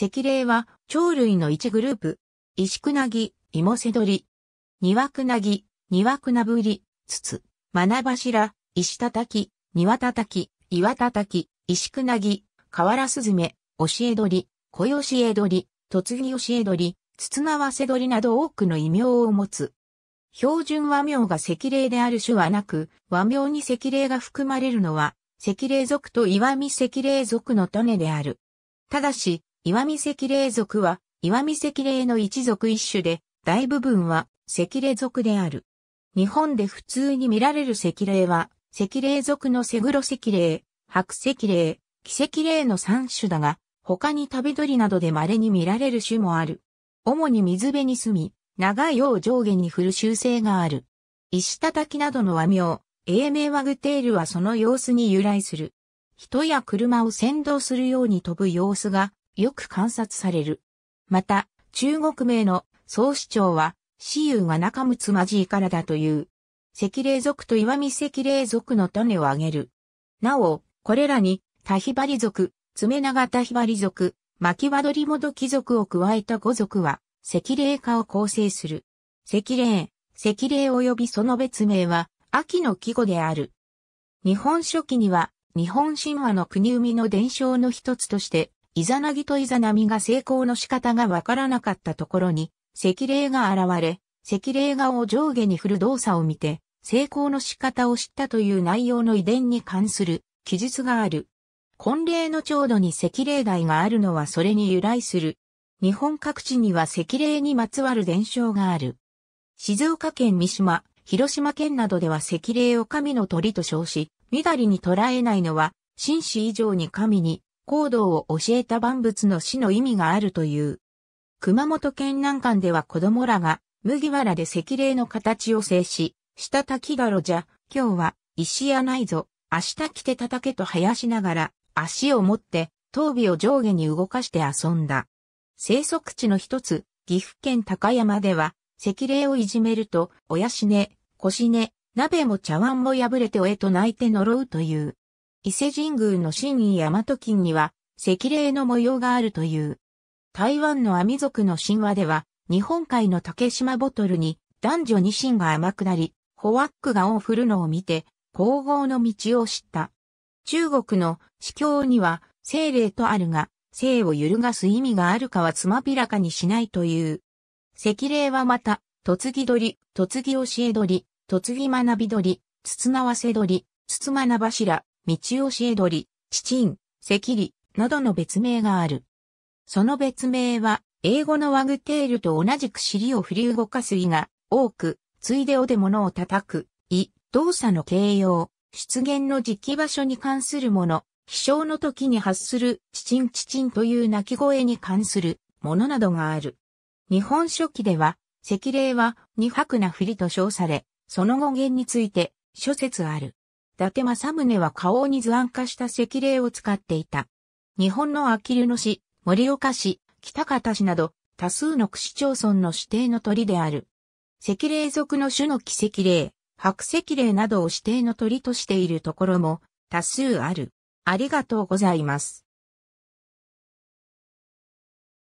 石霊は鳥類の一グループ。石くなぎ、芋せどり。庭くなぎ、庭くなぶり、つつ、マナバシラ、石たたき、庭たたき、岩たたき、石くなぎ、河原ずめ、教え鳥、小吉江鳥、突木吉江鳥、筒縄瀬鳥など多くの異名を持つ。標準和名が石霊である種はなく、和名に石霊が含まれるのは、石霊族と岩見石霊族の種である。ただし、岩見赤霊族は、岩見赤霊の一族一種で、大部分は赤霊族である。日本で普通に見られる赤霊は、赤霊族のセグロ赤霊、白赤霊、奇赤霊の3種だが、他に旅鳥などで稀に見られる種もある。主に水辺に住み、長い尾を上下に振る習性がある。石叩きなどの和名、英名ワグテールはその様子に由来する。人や車を先導するように飛ぶ様子がよく観察される。また、中国名の総市長は、私有が仲睦まじいからだという。赤霊族と岩見赤霊族の種を挙げる。なお、これらに、タヒバリ族、爪長タヒバリ族、巻き輪取りもどき族を加えた五族は、赤霊化を構成する。赤霊、赤霊及びその別名は、秋の季語である。日本書紀には、日本神話の国生みの伝承の一つとして、イザナギとイザナミが成功の仕方がわからなかったところに、赤霊が現れ、赤霊画を上下に振る動作を見て、成功の仕方を知ったという内容の遺伝に関する記述がある。婚礼の調度に赤霊台があるのはそれに由来する。日本各地には赤霊にまつわる伝承がある。静岡県三島、広島県などでは赤霊を神の鳥と称し、みだりに捉えないのは、紳士以上に神に行動を教えた万物の死の意味があるという。熊本県南館では子供らが麦わらで赤霊の形を制し、したたきがろじゃ、今日は石やないぞ、明日来て叩けと生やしながら、足を持って、頭尾を上下に動かして遊んだ。生息地の一つ、岐阜県高山では、赤霊をいじめると、親しね、腰ね、鍋も茶碗も破れておえと泣いて呪うという。伊勢神宮の神医大和金には、赤霊の模様があるという。台湾の阿弥族の神話では、日本海の竹島ボトルに男女二神が甘くなり、ホワックが尾を振るのを見て、皇后の道を知った。中国の司教には、精霊とあるが、性を揺るがす意味があるかはつまびらかにしないという。赤霊はまた、嫁ぎり、嫁ぎ教えり、嫁ぎ学び取つつなわせり、つつまな柱、道吉江り、チン、セキリなどの別名がある。その別名は、英語のワグテールと同じく尻を振り動かす意が多く、ついでおで物を叩く、意、動作の形容、出現の時期場所に関するもの、飛翔の時に発する、チチンチチンという鳴き声に関するものなどがある。日本書紀では、赤霊は二白な振りと称され、その語源について諸説ある。達政宗は花王に図案化した石霊を使っていた。日本のあきる野市、盛岡市、北方市など、多数の区市町村の指定の鳥である。石霊属の種の奇石霊、白石霊などを指定の鳥としているところも多数ある。ありがとうございます。